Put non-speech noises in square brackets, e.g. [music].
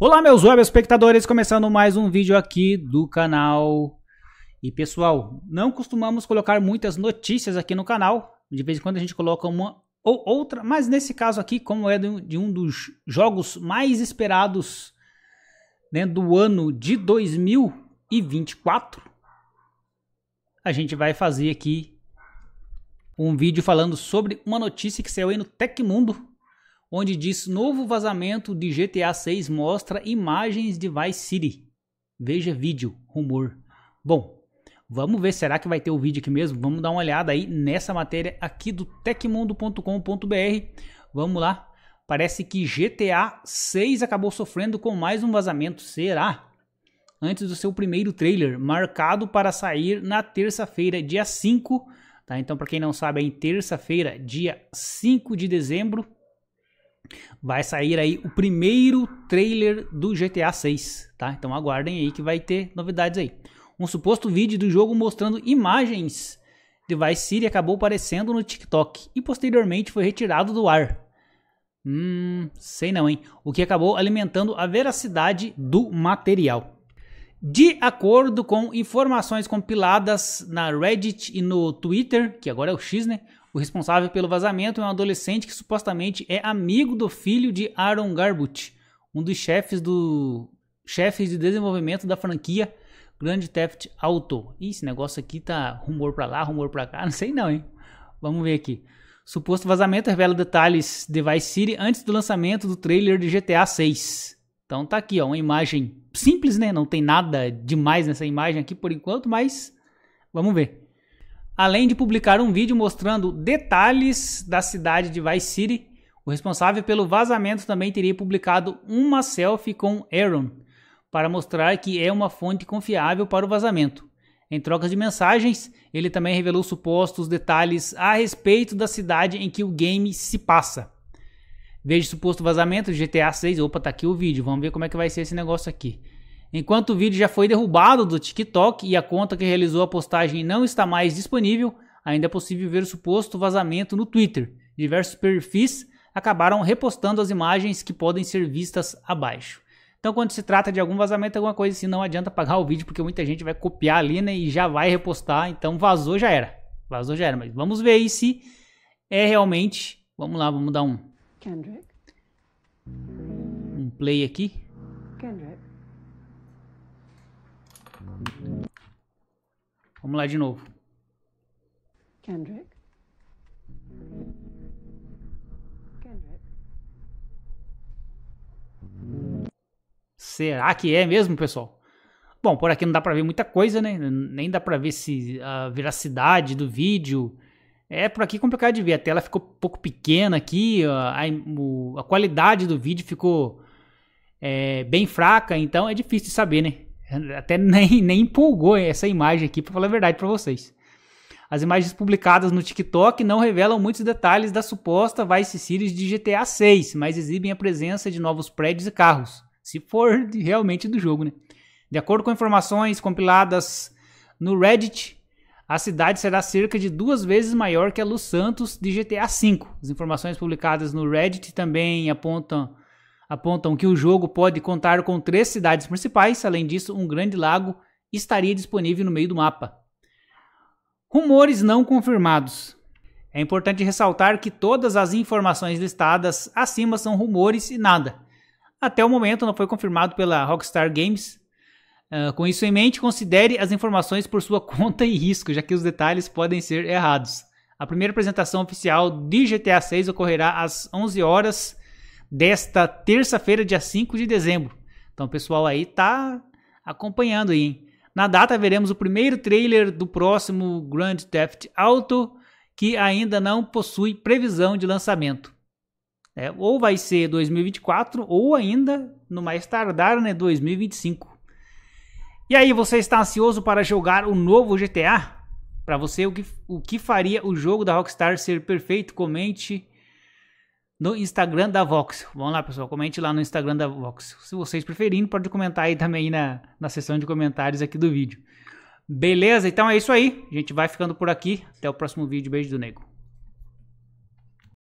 Olá meus web espectadores, começando mais um vídeo aqui do canal. E pessoal, não costumamos colocar muitas notícias aqui no canal, de vez em quando a gente coloca uma ou outra, mas nesse caso aqui, como é de um dos jogos mais esperados né, do ano de 2024, a gente vai fazer aqui um vídeo falando sobre uma notícia que saiu aí no Tecmundo, onde diz novo vazamento de GTA 6 mostra imagens de Vice City. Veja vídeo, rumor. Bom, vamos ver, será que vai ter o vídeo aqui mesmo? Vamos dar uma olhada aí nessa matéria aqui do tecmundo.com.br. Vamos lá. Parece que GTA 6 acabou sofrendo com mais um vazamento. Será? Antes do seu primeiro trailer, marcado para sair na terça-feira, dia 5. Tá? Então, para quem não sabe, é em terça-feira, dia 5 de dezembro, vai sair aí o primeiro trailer do GTA 6, tá? Então aguardem aí que vai ter novidades aí. Um suposto vídeo do jogo mostrando imagens de Vice City acabou aparecendo no TikTok e posteriormente foi retirado do ar. Hum, sei não, hein? O que acabou alimentando a veracidade do material. De acordo com informações compiladas na Reddit e no Twitter, que agora é o X, né? O responsável pelo vazamento é um adolescente que supostamente é amigo do filho de Aaron Garbutt, um dos chefes do chefes de desenvolvimento da franquia Grand Theft Auto. Ih, esse negócio aqui tá rumor para lá, rumor para cá, [laughs] não sei não, hein? Vamos ver aqui. Suposto vazamento revela detalhes de Vice City antes do lançamento do trailer de GTA 6. Então tá aqui, ó, uma imagem simples, né? Não tem nada demais nessa imagem aqui por enquanto, mas vamos ver. Além de publicar um vídeo mostrando detalhes da cidade de Vice City, o responsável pelo vazamento também teria publicado uma selfie com Aaron para mostrar que é uma fonte confiável para o vazamento. Em trocas de mensagens, ele também revelou supostos detalhes a respeito da cidade em que o game se passa. Veja suposto vazamento de GTA 6. Opa, tá aqui o vídeo. Vamos ver como é que vai ser esse negócio aqui. Enquanto o vídeo já foi derrubado do TikTok e a conta que realizou a postagem não está mais disponível, ainda é possível ver o suposto vazamento no Twitter. Diversos perfis acabaram repostando as imagens que podem ser vistas abaixo. Então, quando se trata de algum vazamento, alguma coisa assim, não adianta apagar o vídeo, porque muita gente vai copiar ali, né? E já vai repostar. Então, vazou já era. Vazou já era. Mas vamos ver aí se é realmente. Vamos lá, vamos dar um. Kendrick. Um play aqui. Kendrick. Vamos lá de novo. Kendrick. Kendrick. Será que é mesmo, pessoal? Bom, por aqui não dá para ver muita coisa, né? Nem dá para ver se a veracidade do vídeo. É por aqui complicado de ver. A tela ficou um pouco pequena aqui, a, a, a qualidade do vídeo ficou é, bem fraca, então é difícil de saber, né? Até nem, [laughs] nem empolgou essa imagem aqui, para falar a verdade para vocês. As imagens publicadas no TikTok não revelam muitos detalhes da suposta Vice Cities de GTA 6, mas exibem a presença de novos prédios e carros, se for realmente do jogo, né? De acordo com informações compiladas no Reddit, a cidade será cerca de duas vezes maior que a Los Santos de GTA V. As informações publicadas no Reddit também apontam apontam que o jogo pode contar com três cidades principais, além disso, um grande lago estaria disponível no meio do mapa. Rumores não confirmados. É importante ressaltar que todas as informações listadas acima são rumores e nada. Até o momento não foi confirmado pela Rockstar Games. Uh, com isso em mente, considere as informações por sua [laughs] conta e risco, já que os detalhes podem ser errados. A primeira apresentação oficial de GTA 6 ocorrerá às 11 horas desta terça-feira, dia 5 de dezembro. Então, o pessoal aí tá acompanhando aí. Hein? Na data veremos o primeiro trailer do próximo Grand Theft Auto, que ainda não possui previsão de lançamento. É, ou vai ser 2024 ou ainda no mais tardar, né, 2025. E aí, você está ansioso para jogar o novo GTA? Para você, o que, o que faria o jogo da Rockstar ser perfeito? Comente no Instagram da Voxel. Vamos lá, pessoal, comente lá no Instagram da Voxel. Se vocês preferirem, pode comentar aí também na, na seção de comentários aqui do vídeo. Beleza? Então é isso aí. A gente vai ficando por aqui. Até o próximo vídeo. Beijo do Nego.